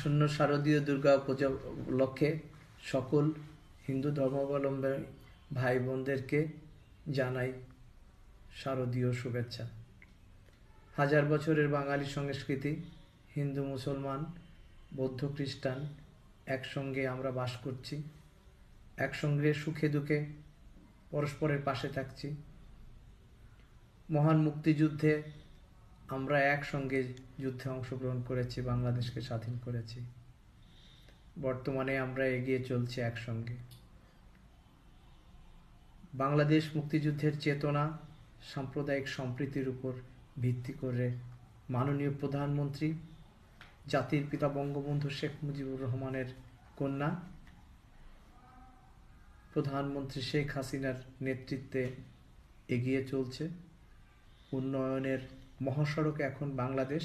আসন্ন শারদীয় দুর্গা পূজা লক্ষ্যে সকল হিন্দু ধর্মাবলম্বী ভাই বোনদেরকে জানাই শারদীয় শুভেচ্ছা হাজার বছরের বাঙালি সংস্কৃতি হিন্দু মুসলমান বৌদ্ধ খ্রিস্টান একসঙ্গে আমরা বাস করছি একসঙ্গে সুখে দুঃখে পরস্পরের পাশে থাকছি মহান মুক্তিযুদ্ধে আমরা একসঙ্গে যুদ্ধে অংশগ্রহণ করেছি বাংলাদেশকে স্বাধীন করেছি বর্তমানে আমরা এগিয়ে চলছি একসঙ্গে বাংলাদেশ মুক্তিযুদ্ধের চেতনা সাম্প্রদায়িক সম্প্রীতির উপর ভিত্তি করে মাননীয় প্রধানমন্ত্রী জাতির পিতা বঙ্গবন্ধু শেখ মুজিবুর রহমানের কন্যা প্রধানমন্ত্রী শেখ হাসিনার নেতৃত্বে এগিয়ে চলছে উন্নয়নের মহাসড়কে এখন বাংলাদেশ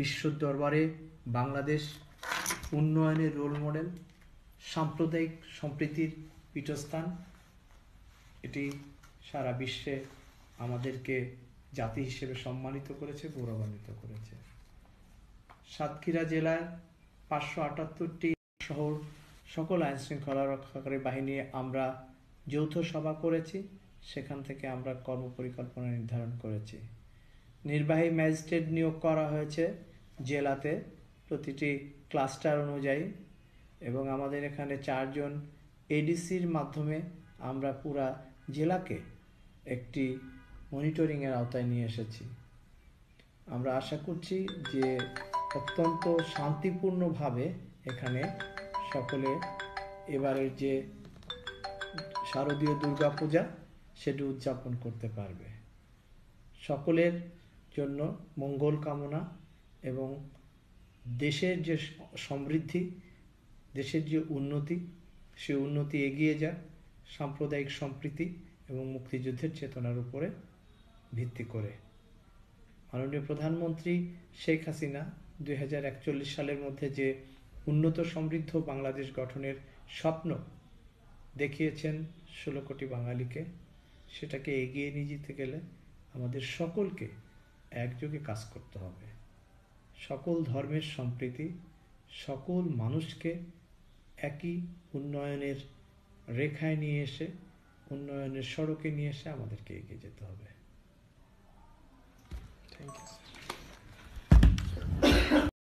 বিশ্ব দরবারে বাংলাদেশ উন্নয়নের রোল মডেল সাম্প্রদায়িক সম্প্রীতির পীঠস্থান এটি সারা বিশ্বে আমাদেরকে জাতি হিসেবে সম্মানিত করেছে গৌরবান্বিত করেছে সাতক্ষীরা জেলায় পাঁচশো আটাত্তরটি শহর সকল আইন শৃঙ্খলা রক্ষাকারী বাহিনী আমরা যৌথ সভা করেছি সেখান থেকে আমরা কর্মপরিকল্পনা নির্ধারণ করেছি নির্বাহী ম্যাজিস্ট্রেট নিয়োগ করা হয়েছে জেলাতে প্রতিটি ক্লাস্টার অনুযায়ী এবং আমাদের এখানে চারজন এডিসির মাধ্যমে আমরা পুরা জেলাকে একটি মনিটরিংয়ের আওতায় নিয়ে এসেছি আমরা আশা করছি যে অত্যন্ত শান্তিপূর্ণভাবে এখানে সকলে এবারের যে শারদীয় দুর্গাপূজা সেটি উদযাপন করতে পারবে সকলের জন্য মঙ্গল কামনা এবং দেশের যে সমৃদ্ধি দেশের যে উন্নতি সে উন্নতি এগিয়ে যায় সাম্প্রদায়িক সম্প্রীতি এবং মুক্তিযুদ্ধের চেতনার উপরে ভিত্তি করে মাননীয় প্রধানমন্ত্রী শেখ হাসিনা দুই সালের মধ্যে যে উন্নত সমৃদ্ধ বাংলাদেশ গঠনের স্বপ্ন দেখিয়েছেন ষোলো কোটি বাঙালিকে সেটাকে এগিয়ে নিয়ে যেতে গেলে আমাদের সকলকে একযোগে কাজ করতে হবে সকল ধর্মের সম্প্রীতি সকল মানুষকে একই উন্নয়নের রেখায় নিয়ে এসে উন্নয়নের সড়কে নিয়ে এসে আমাদেরকে এগিয়ে যেতে হবে